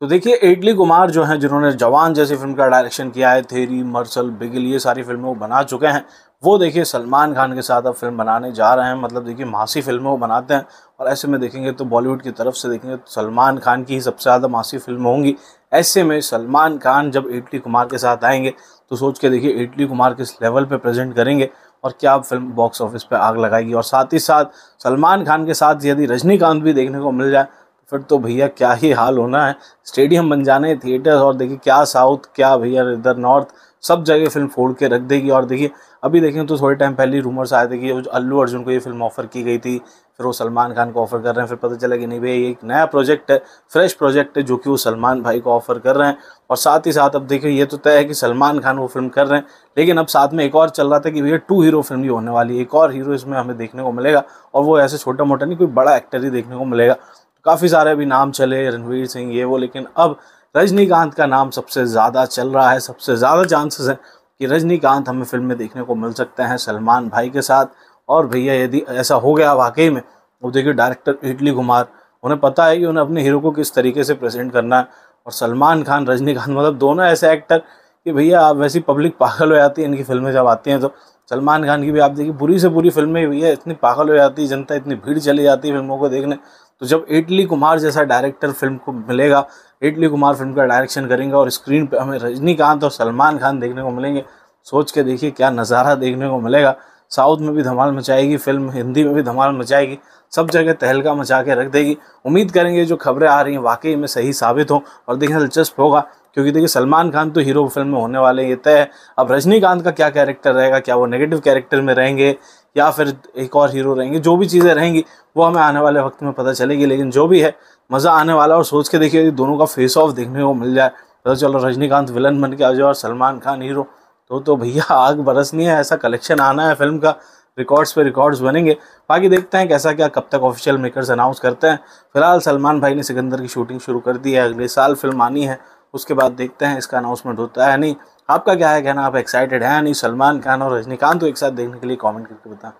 तो देखिए एडली कुमार जो हैं जिन्होंने जवान जैसी फिल्म का डायरेक्शन किया है थेरी मर्सल बिगिल ये सारी फिल्में वो बना चुके हैं वो देखिए सलमान खान के साथ अब फिल्म बनाने जा रहे हैं मतलब देखिए मासी फिल्में वो बनाते हैं और ऐसे में देखेंगे तो बॉलीवुड की तरफ से देखेंगे तो सलमान खान की ही सबसे ज़्यादा मासी फिल्म होंगी ऐसे में सलमान खान जब एटली कुमार के साथ आएंगे तो सोच के देखिए एटली कुमार किस लेवल पर प्रेजेंट करेंगे और क्या फिल्म बॉक्स ऑफिस पर आग लगाएगी और साथ ही साथ सलमान खान के साथ यदि रजनीकांत भी देखने को मिल जाए फिर तो भैया क्या ही हाल होना है स्टेडियम बन जाने थिएटर और देखिए क्या साउथ क्या भैया इधर नॉर्थ सब जगह फिल्म फोड़ के रख देगी और देखिए अभी देखें तो थोड़े टाइम पहले रूमर्स आए थे कि अल्लू अर्जुन को ये फिल्म ऑफर की गई थी फिर वो सलमान खान को ऑफर कर रहे हैं फिर पता चला कि नहीं भैया ये एक नया प्रोजेक्ट है फ्रेश प्रोजेक्ट है जो कि वो सलमान भाई को ऑफर कर रहे हैं और साथ ही साथ अब देखिए ये तो तय है कि सलमान खान वो फिल्म कर रहे हैं लेकिन अब साथ में एक और चल रहा था कि भैया टू हीरो फिल्म भी होने वाली है एक और हीरो इसमें हमें देखने को मिलेगा और वो ऐसे छोटा मोटा नहीं कोई बड़ा एक्टर ही देखने को मिलेगा काफ़ी सारे अभी नाम चले रणवीर सिंह ये वो लेकिन अब रजनीकांत का नाम सबसे ज़्यादा चल रहा है सबसे ज़्यादा चांसेस हैं कि रजनीकांत हमें फिल्म में देखने को मिल सकते हैं सलमान भाई के साथ और भैया यदि ऐसा हो गया वाकई में वो तो देखिए डायरेक्टर इटली कुमार उन्हें पता है कि उन्हें अपने हीरो को किस तरीके से प्रेजेंट करना है और सलमान खान रजनीकांत मतलब दोनों ऐसे एक्टर कि भैया आप वैसी पब्लिक पागल हो जाती है इनकी फिल्में जब आती हैं तो सलमान खान की भी आप देखिए बुरी से बुरी फिल्में हुई है इतनी पागल हो जाती है जनता इतनी भीड़ चली जाती है फिल्मों को देखने तो जब इटली कुमार जैसा डायरेक्टर फिल्म को मिलेगा इटली कुमार फिल्म का डायरेक्शन करेंगे और स्क्रीन पर हमें रजनीकांत और सलमान खान देखने को मिलेंगे सोच के देखिए क्या नज़ारा देखने को मिलेगा साउथ में भी धमाल मचाएगी फिल्म हिंदी में भी धमाल मचाएगी सब जगह तहलका मचा के रख देगी उम्मीद करेंगे जो खबरें आ रही हैं वाकई में सही साबित हों और देखना दिलचस्प होगा क्योंकि देखिए सलमान खान तो हीरो फिल्म में होने वाले ये तय है अब रजनीकांत का क्या कैरेक्टर रहेगा क्या वो नेगेटिव कैरेक्टर में रहेंगे या फिर एक और हीरो रहेंगे जो भी चीज़ें रहेंगी वो हमें आने वाले वक्त में पता चलेगी लेकिन जो भी है मज़ा आने वाला और सोच के देखिए दोनों का फेस ऑफ देखने को मिल जाए तो चलो रजनीकांत विलन बन के आ जाए और सलमान खान हीरो तो तो भैया आग बरसनी है ऐसा कलेक्शन आना है फिल्म का रिकॉर्ड्स पे रिकॉर्ड्स बनेंगे बाकी देखते हैं कैसा क्या कब तक ऑफिशियल मेकर्स अनाउंस करते हैं फिलहाल सलमान भाई ने सिकंदर की शूटिंग शुरू कर दी है अगले साल फिल्म आनी है उसके बाद देखते हैं इसका अनाउंसमेंट होता है नहीं आपका क्या है कहना आप एक्साइटेड हैं नहीं सलमान खान और रजनीकांत को एक साथ देखने के लिए कमेंट करके बताएं